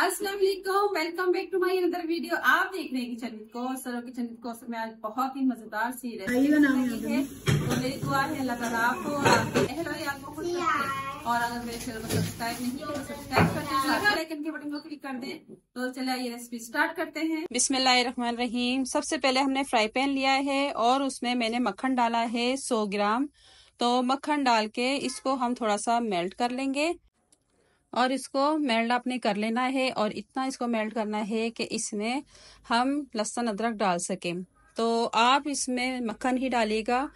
welcome back to my other video आप देख रहे हैं किचन कोर्स और किचन कोर्स में आज बहुत ही मजेदार सी रेसिपी है तो मेरी दुआ है अल्लाह ताला आपको और अगर मेरे चैनल को सब्सक्राइब नहीं तो सब्सक्राइब कर बटन क्लिक कर दें तो चलिए रेसिपी स्टार्ट करते हैं बिस्मिल्लाहिर्रहमानिर्रहीम सबसे पहले हमने फ्राई पैन लिया है और उसमें मैंने मक्खन डाला है सौ ग्राम तो मक्खन डाल के इसको हम थोड़ा सा मेल्ट कर लेंगे और इसको मेल्ट आपने कर लेना है और इतना इसको मेल्ट करना है कि इसमें हम लहसुन अदरक डाल सकें तो आप इसमें मक्खन ही डालिएगा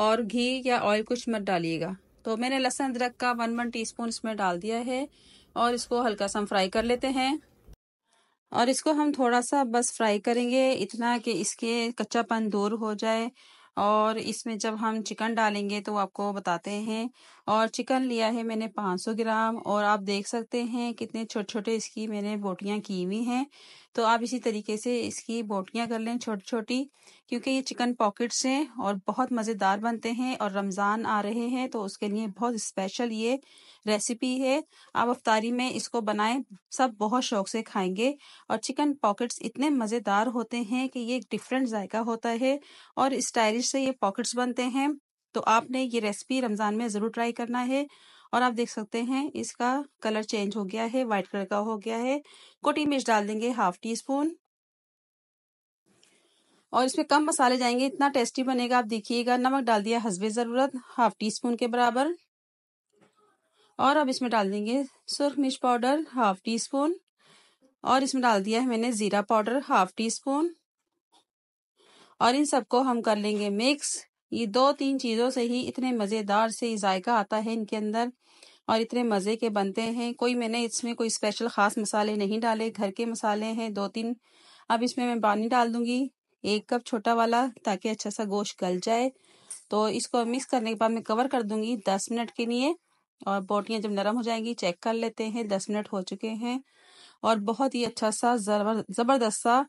और घी या ऑयल कुछ मत डालिएगा तो मैंने लहसुन अदरक का वन वन टी इसमें डाल दिया है और इसको हल्का सा हम फ्राई कर लेते हैं और इसको हम थोड़ा सा बस फ्राई करेंगे इतना कि इसके कच्चापन दूर हो जाए और इसमें जब हम चिकन डालेंगे तो आपको बताते हैं और चिकन लिया है मैंने 500 ग्राम और आप देख सकते हैं कितने छोटे छोटे इसकी मैंने बोटियाँ की हुई हैं तो आप इसी तरीके से इसकी बोटियाँ कर लें छोटी छोटी क्योंकि ये चिकन पॉकेट्स हैं और बहुत मज़ेदार बनते हैं और रमज़ान आ रहे हैं तो उसके लिए बहुत स्पेशल ये रेसिपी है आप अफ्तारी में इसको बनाएं सब बहुत शौक से खाएंगे और चिकन पॉकेट्स इतने मज़ेदार होते हैं कि ये एक डिफरेंट जायका होता है और स्टाइलिश से ये पॉकेट्स बनते हैं तो आपने ये रेसिपी रमज़ान में ज़रूर ट्राई करना है और आप देख सकते हैं इसका कलर चेंज हो गया है व्हाइट कलर का हो गया है कोटी मिर्च डाल देंगे हाफ टी स्पून और इसमें कम मसाले जाएंगे इतना टेस्टी बनेगा आप देखिएगा नमक डाल दिया हसबे ज़रूरत हाफ टी स्पून के बराबर और अब इसमें डाल देंगे सुर्ख मिर्च पाउडर हाफ टी स्पून और इसमें डाल दिया है मैंने ज़ीरा पाउडर हाफ टी स्पून और इन सबको हम कर लेंगे मिक्स ये दो तीन चीज़ों से ही इतने मज़ेदार से जायका आता है इनके अंदर और इतने मज़े के बनते हैं कोई मैंने इसमें कोई स्पेशल ख़ास मसाले नहीं डाले घर के मसाले हैं दो तीन अब इसमें मैं पानी डाल दूँगी एक कप छोटा वाला ताकि अच्छा सा गोश्त गल जाए तो इसको मिक्स करने के बाद मैं कवर कर दूँगी दस मिनट के लिए और बोटियाँ जब नरम हो जाएंगी चेक कर लेते हैं दस मिनट हो चुके हैं और बहुत ही अच्छा सा ज़बरदस्त सा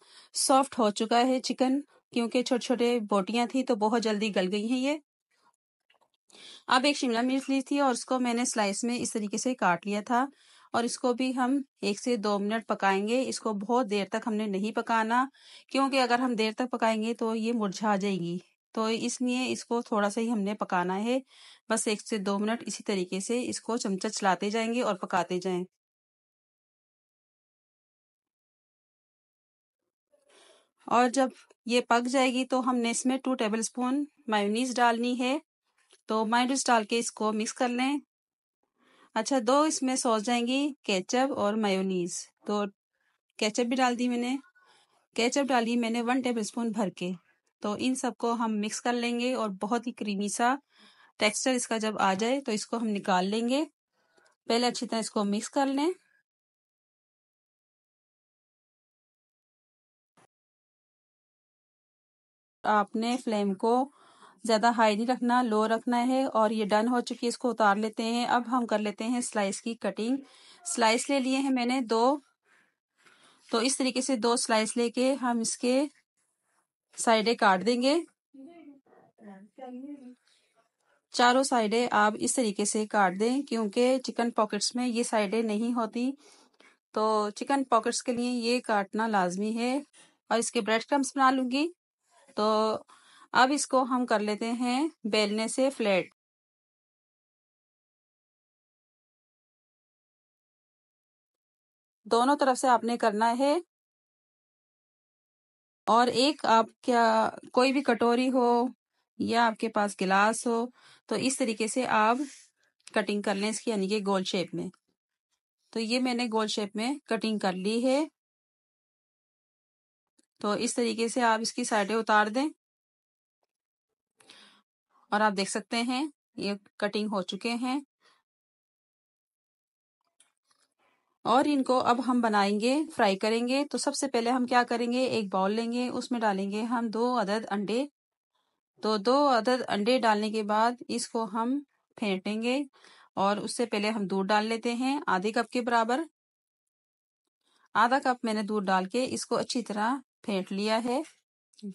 सॉफ्ट हो चुका है चिकन क्योंकि छोटे छोटे बोटियां थी तो बहुत जल्दी गल गई हैं ये अब एक शिमला मिर्च ली थी और उसको मैंने स्लाइस में इस तरीके से काट लिया था और इसको भी हम एक से दो मिनट पकाएंगे इसको बहुत देर तक हमने नहीं पकाना क्योंकि अगर हम देर तक पकाएंगे तो ये मुरझा जाएगी तो इसलिए इसको थोड़ा सा ही हमने पकाना है बस एक से दो मिनट इसी तरीके से इसको चमचा चलाते जाएंगे और पकाते जाएं और जब ये पक जाएगी तो हमने इसमें टू टेबल स्पून मायोनीज डालनी है तो मायोनीज डाल के इसको मिक्स कर लें अच्छा दो इसमें सॉस जाएंगी केचप और मायोनीस तो केचप भी डाल दी मैंने केचप डाली मैंने वन टेबल स्पून भर के तो इन सबको हम मिक्स कर लेंगे और बहुत ही क्रीमी सा टेक्सचर इसका जब आ जाए तो इसको हम निकाल लेंगे पहले अच्छी तरह इसको मिक्स कर लें आपने फ्लेम को ज़्यादा हाई नहीं रखना लो रखना है और ये डन हो चुकी है इसको उतार लेते हैं अब हम कर लेते हैं स्लाइस की कटिंग स्लाइस ले लिए हैं मैंने दो तो इस तरीके से दो स्लाइस लेके हम इसके साइडें काट देंगे चारों साइडें आप इस तरीके से काट दें क्योंकि चिकन पॉकेट्स में ये साइडें नहीं होती तो चिकन पॉकेट्स के लिए ये काटना लाजमी है और इसके ब्रेड क्रम्स बना लूंगी तो अब इसको हम कर लेते हैं बेलने से फ्लैट दोनों तरफ से आपने करना है और एक आप क्या कोई भी कटोरी हो या आपके पास गिलास हो तो इस तरीके से आप कटिंग कर लें इसकी यानी कि गोल शेप में तो ये मैंने गोल शेप में कटिंग कर ली है तो इस तरीके से आप इसकी साइडें उतार दें और आप देख सकते हैं ये कटिंग हो चुके हैं और इनको अब हम बनाएंगे फ्राई करेंगे तो सबसे पहले हम क्या करेंगे एक बाउल लेंगे उसमें डालेंगे हम दो अदद अंडे तो दो अदद अंडे डालने के बाद इसको हम फेंटेंगे और उससे पहले हम दूध डाल लेते हैं आधे कप के बराबर आधा कप मैंने दूध डाल के इसको अच्छी तरह फेंट लिया है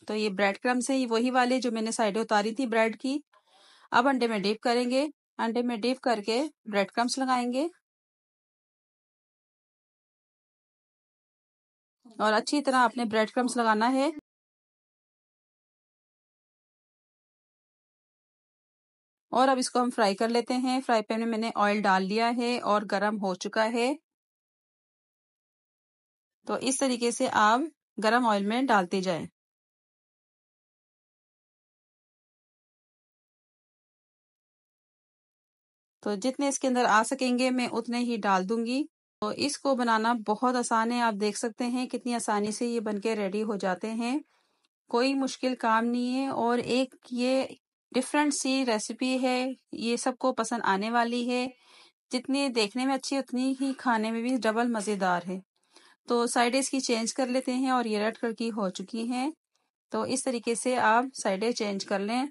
तो ये ब्रेड क्रम्स है ये वही वाले जो मैंने साइडें उतारी थी ब्रेड की अब अंडे में डिप करेंगे अंडे में डिप करके ब्रेड क्रम्स लगाएंगे और अच्छी तरह आपने ब्रेड क्रम्स लगाना है और अब इसको हम फ्राई कर लेते हैं फ्राई पैन में मैंने ऑयल डाल लिया है और गरम हो चुका है तो इस तरीके से आप गरम ऑयल में डालते जाएं तो जितने इसके अंदर आ सकेंगे मैं उतने ही डाल दूंगी तो इसको बनाना बहुत आसान है आप देख सकते हैं कितनी आसानी से ये बनके रेडी हो जाते हैं कोई मुश्किल काम नहीं है और एक ये डिफरेंट सी रेसिपी है ये सबको पसंद आने वाली है जितनी देखने में अच्छी उतनी ही खाने में भी डबल मज़ेदार है तो साइड इसकी चेंज कर लेते हैं और ये रेड कलर की हो चुकी है तो इस तरीके से आप साइडें चेंज कर लें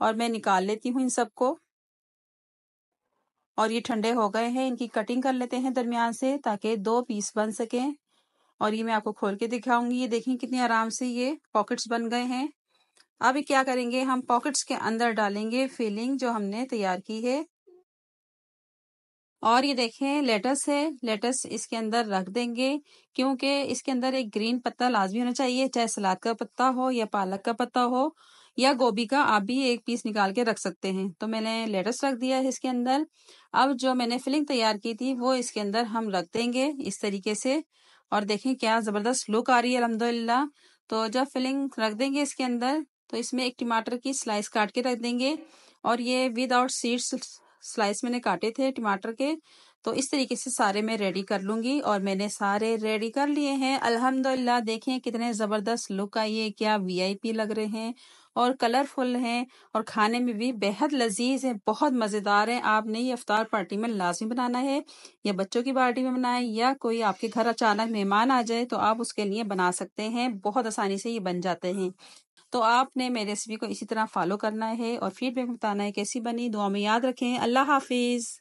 और मैं निकाल लेती हूँ इन सबको और ये ठंडे हो गए हैं इनकी कटिंग कर लेते हैं दरमियान से ताकि दो पीस बन सकें और ये मैं आपको खोल के दिखाऊंगी ये देखें कितने आराम से ये पॉकेट्स बन गए हैं अब क्या करेंगे हम पॉकेट्स के अंदर डालेंगे फिलिंग जो हमने तैयार की है और ये देखें लेटस है लेटस इसके अंदर रख देंगे क्योंकि इसके अंदर एक ग्रीन पत्ता लाजमी होना चाहिए चाहे सलाद का पत्ता हो या पालक का पत्ता हो या गोभी का आप भी एक पीस निकाल के रख सकते हैं तो मैंने लेटस रख दिया है इसके अंदर अब जो मैंने फिलिंग तैयार की थी वो इसके अंदर हम रख देंगे इस तरीके से और देखें क्या ज़बरदस्त लुक आ रही है अलहमदुल्ला तो जब फिलिंग रख देंगे इसके अंदर तो इसमें एक टमाटर की स्लाइस काट के रख देंगे और ये विदाउट सीड्स स्लाइस मैंने काटे थे टमाटर के तो इस तरीके से सारे मैं रेडी कर लूंगी और मैंने सारे रेडी कर लिए हैं अल्हम्दुलिल्लाह देखें कितने ज़बरदस्त लुक आई है क्या वीआईपी लग रहे हैं और कलरफुल हैं और खाने में भी बेहद लजीज हैं बहुत मज़ेदार हैं आपने ये अफ्तार पार्टी में लाजमी बनाना है या बच्चों की पार्टी में बनाए या कोई आपके घर अचानक मेहमान आ जाए तो आप उसके लिए बना सकते हैं बहुत आसानी से ये बन जाते हैं तो आपने मेरी रेसिपी को इसी तरह फॉलो करना है और फीडबैक बताना है कैसी बनी दुआ में याद रखें अल्लाह हाफिज़